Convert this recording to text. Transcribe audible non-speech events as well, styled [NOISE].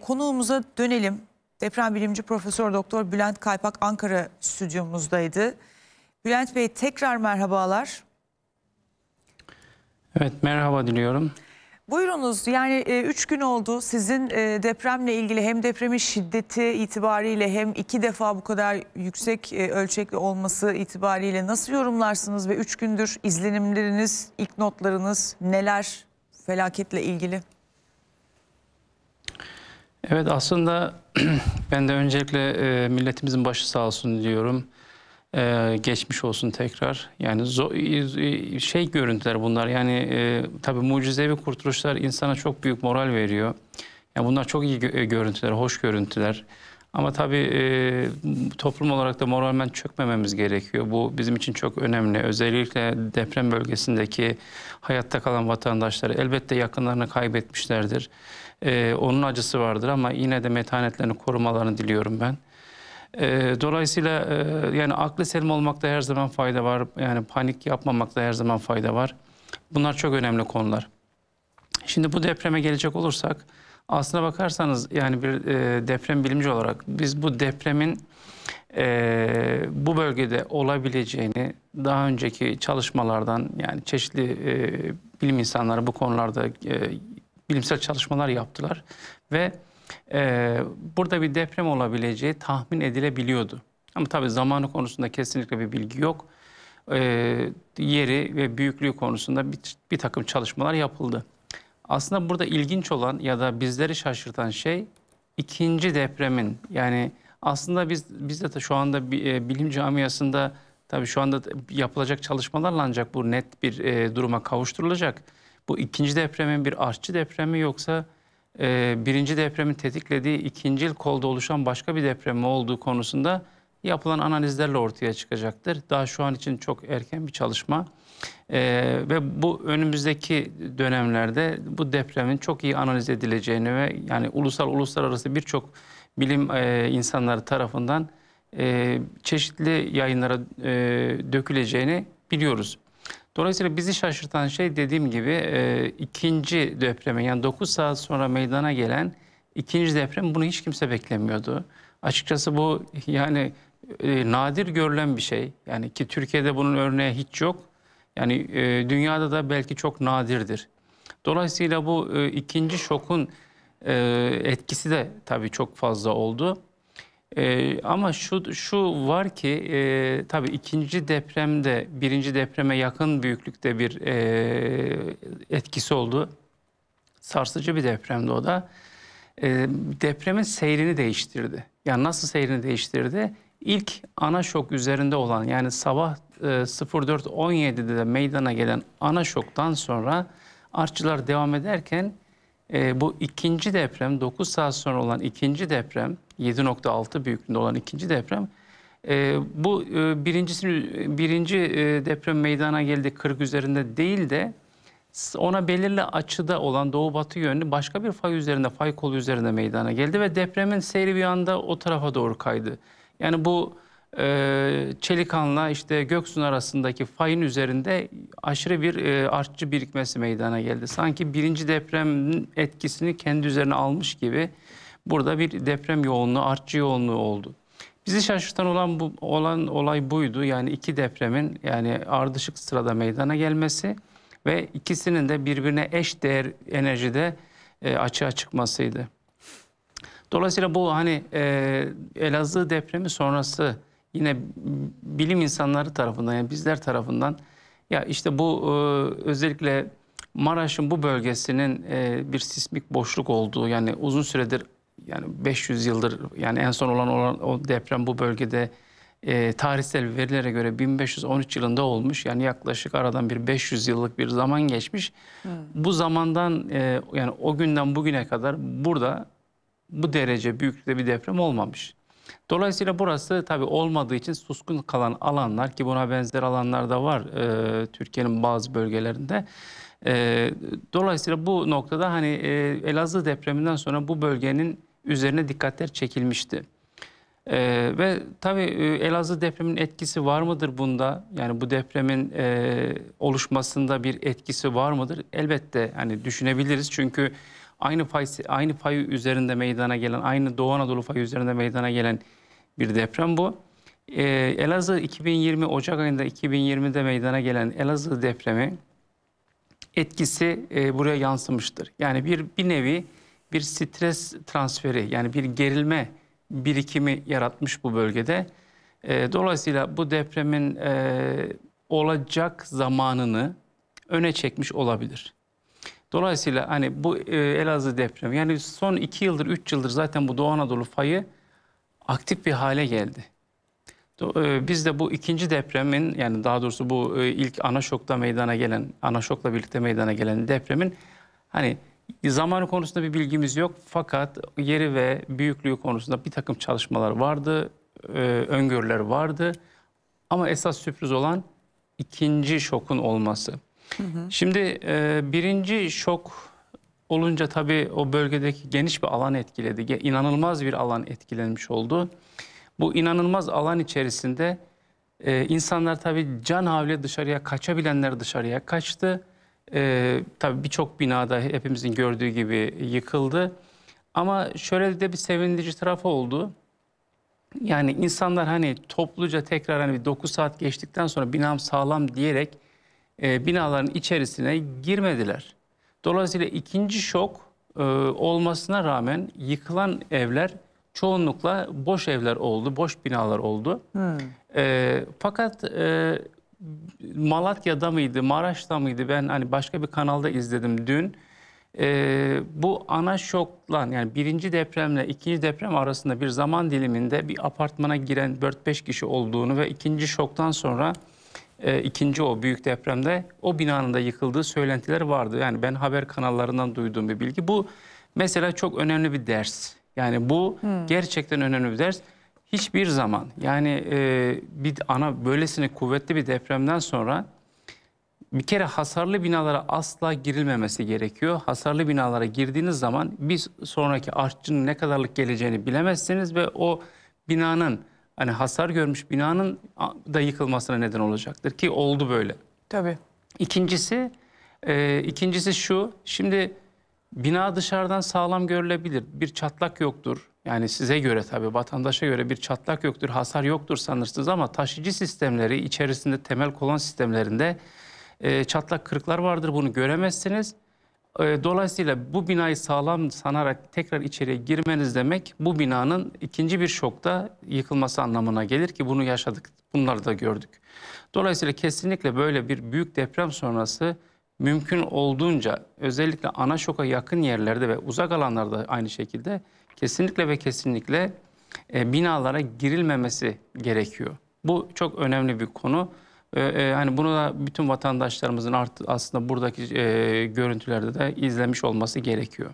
Konuğumuza dönelim. Deprem bilimci Profesör Doktor Bülent Kaypak Ankara stüdyomuzdaydı. Bülent Bey tekrar merhabalar. Evet merhaba diliyorum. Buyurunuz yani 3 e, gün oldu sizin e, depremle ilgili hem depremin şiddeti itibariyle hem iki defa bu kadar yüksek e, ölçekli olması itibariyle nasıl yorumlarsınız ve 3 gündür izlenimleriniz, ilk notlarınız neler felaketle ilgili? Evet aslında [CLEARS THROAT] ben de öncelikle e, milletimizin başı sağ olsun diyorum. E, geçmiş olsun tekrar. Yani e, şey görüntüler bunlar yani e, tabii mucizevi kurtuluşlar insana çok büyük moral veriyor. Yani bunlar çok iyi görüntüler, hoş görüntüler. Ama tabii e, toplum olarak da moralmen çökmememiz gerekiyor. Bu bizim için çok önemli. Özellikle deprem bölgesindeki hayatta kalan vatandaşları elbette yakınlarını kaybetmişlerdir. E, onun acısı vardır ama yine de metanetlerini korumalarını diliyorum ben. E, dolayısıyla e, yani aklı selim olmakta her zaman fayda var. Yani panik yapmamakta her zaman fayda var. Bunlar çok önemli konular. Şimdi bu depreme gelecek olursak Aslına bakarsanız yani bir e, deprem bilimci olarak biz bu depremin e, bu bölgede olabileceğini daha önceki çalışmalardan yani çeşitli e, bilim insanları bu konularda e, bilimsel çalışmalar yaptılar ve e, burada bir deprem olabileceği tahmin edilebiliyordu. Ama tabii zamanı konusunda kesinlikle bir bilgi yok. E, yeri ve büyüklüğü konusunda bir, bir takım çalışmalar yapıldı. Aslında burada ilginç olan ya da bizleri şaşırtan şey ikinci depremin yani aslında biz biz de şu anda e, bilim camiasında tabii şu anda yapılacak çalışmalarla ancak bu net bir e, duruma kavuşturulacak. Bu ikinci depremin bir artçı depremi yoksa e, birinci depremin tetiklediği ikinci kolda oluşan başka bir deprem mi olduğu konusunda yapılan analizlerle ortaya çıkacaktır. Daha şu an için çok erken bir çalışma ee, ve bu önümüzdeki dönemlerde bu depremin çok iyi analiz edileceğini ve yani ulusal uluslararası birçok bilim e, insanları tarafından e, çeşitli yayınlara e, döküleceğini biliyoruz. Dolayısıyla bizi şaşırtan şey dediğim gibi e, ikinci depremi yani 9 saat sonra meydana gelen ikinci deprem bunu hiç kimse beklemiyordu. Açıkçası bu yani e, nadir görülen bir şey. Yani ki Türkiye'de bunun örneği hiç yok. Yani e, dünyada da belki çok nadirdir. Dolayısıyla bu e, ikinci şokun e, etkisi de tabii çok fazla oldu. E, ama şu şu var ki e, tabii ikinci depremde birinci depreme yakın büyüklükte bir e, etkisi oldu. Sarsıcı bir depremdi o da. E, depremin seyrini değiştirdi. Yani nasıl seyrini değiştirdi? ilk ana şok üzerinde olan yani sabah e, 04.17'de de meydana gelen ana şoktan sonra artçılar devam ederken e, bu ikinci deprem 9 saat sonra olan ikinci deprem 7.6 büyüklüğünde olan ikinci deprem e, bu e, birincisini birinci e, deprem meydana geldi 40 üzerinde değil de ona belirli açıda olan doğu batı yönlü başka bir fay üzerinde fay kolu üzerinde meydana geldi ve depremin seyri bir anda o tarafa doğru kaydı. Yani bu e, Çelikan'la işte Göksun arasındaki fayın üzerinde aşırı bir e, artçı birikmesi meydana geldi. Sanki birinci depremin etkisini kendi üzerine almış gibi burada bir deprem yoğunluğu, artçı yoğunluğu oldu. Bizi şaşırtan olan bu olan olay buydu. Yani iki depremin yani ardışık sırada meydana gelmesi ve ikisinin de birbirine eş değer enerjide e, açığa çıkmasıydı. Dolayısıyla bu hani e, Elazığ depremi sonrası yine bilim insanları tarafından yani bizler tarafından ya işte bu e, özellikle Maraş'ın bu bölgesinin e, bir sismik boşluk olduğu yani uzun süredir yani 500 yıldır yani en son olan, olan o deprem bu bölgede e, tarihsel verilere göre 1513 yılında olmuş. Yani yaklaşık aradan bir 500 yıllık bir zaman geçmiş. Hmm. Bu zamandan e, yani o günden bugüne kadar burada bu derece büyüklükte bir deprem olmamış. Dolayısıyla burası tabii olmadığı için suskun kalan alanlar ki buna benzer alanlar da var e, Türkiye'nin bazı bölgelerinde. E, dolayısıyla bu noktada hani e, Elazığ depreminden sonra bu bölgenin üzerine dikkatler çekilmişti. Ee, ve tabii e, Elazığ depremin etkisi var mıdır bunda? Yani bu depremin e, oluşmasında bir etkisi var mıdır? Elbette hani düşünebiliriz çünkü aynı fay aynı pay üzerinde meydana gelen, aynı Doğu Anadolu fay üzerinde meydana gelen bir deprem bu. Ee, Elazığ 2020 Ocak ayında 2020'de meydana gelen Elazığ depremi etkisi e, buraya yansımıştır. Yani bir bir nevi bir stres transferi yani bir gerilme birikimi yaratmış bu bölgede. E, dolayısıyla bu depremin e, olacak zamanını öne çekmiş olabilir. Dolayısıyla hani bu e, Elazığ depremi yani son iki yıldır, üç yıldır zaten bu Doğu Anadolu fayı aktif bir hale geldi. E, biz de bu ikinci depremin yani daha doğrusu bu e, ilk ana şokta meydana gelen, ana şokla birlikte meydana gelen depremin hani zamanı konusunda bir bilgimiz yok fakat yeri ve büyüklüğü konusunda bir takım çalışmalar vardı, e, öngörüler vardı. Ama esas sürpriz olan ikinci şokun olması. Hı Şimdi e, birinci şok olunca tabii o bölgedeki geniş bir alan etkiledi. İnanılmaz bir alan etkilenmiş oldu. Bu inanılmaz alan içerisinde e, insanlar tabii can havle dışarıya kaçabilenler dışarıya kaçtı. E, tabii birçok binada hepimizin gördüğü gibi yıkıldı. Ama şöyle de bir sevindirici tarafı oldu. Yani insanlar hani topluca tekrar hani 9 saat geçtikten sonra binam sağlam diyerek e, binaların içerisine girmediler. Dolayısıyla ikinci şok e, olmasına rağmen yıkılan evler çoğunlukla boş evler oldu, boş binalar oldu. Hmm. E, fakat Malatya'da mıydı, Maraş'ta mıydı ben hani başka bir kanalda izledim dün. E, bu ana şoklan, yani birinci depremle ikinci deprem arasında bir zaman diliminde bir apartmana giren 4-5 kişi olduğunu ve ikinci şoktan sonra e, ikinci o büyük depremde o binanın da yıkıldığı söylentiler vardı. Yani ben haber kanallarından duyduğum bir bilgi. Bu mesela çok önemli bir ders. Yani bu hmm. gerçekten önemli bir ders. Hiçbir zaman yani e, bir ana böylesine kuvvetli bir depremden sonra bir kere hasarlı binalara asla girilmemesi gerekiyor. Hasarlı binalara girdiğiniz zaman bir sonraki artçının ne kadarlık geleceğini bilemezsiniz ve o binanın hani hasar görmüş binanın da yıkılmasına neden olacaktır ki oldu böyle. Tabii. İkincisi e, ikincisi şu şimdi bina dışarıdan sağlam görülebilir bir çatlak yoktur. Yani size göre tabii vatandaşa göre bir çatlak yoktur, hasar yoktur sanırsınız ama taşıyıcı sistemleri içerisinde temel kolon sistemlerinde e, çatlak kırıklar vardır bunu göremezsiniz. Ee, dolayısıyla bu binayı sağlam sanarak tekrar içeriye girmeniz demek bu binanın ikinci bir şokta yıkılması anlamına gelir ki bunu yaşadık, bunları da gördük. Dolayısıyla kesinlikle böyle bir büyük deprem sonrası mümkün olduğunca özellikle ana şoka yakın yerlerde ve uzak alanlarda aynı şekilde kesinlikle ve kesinlikle e, binalara girilmemesi gerekiyor. Bu çok önemli bir konu. Ee, e, hani bunu da bütün vatandaşlarımızın art, aslında buradaki e, görüntülerde de izlemiş olması gerekiyor.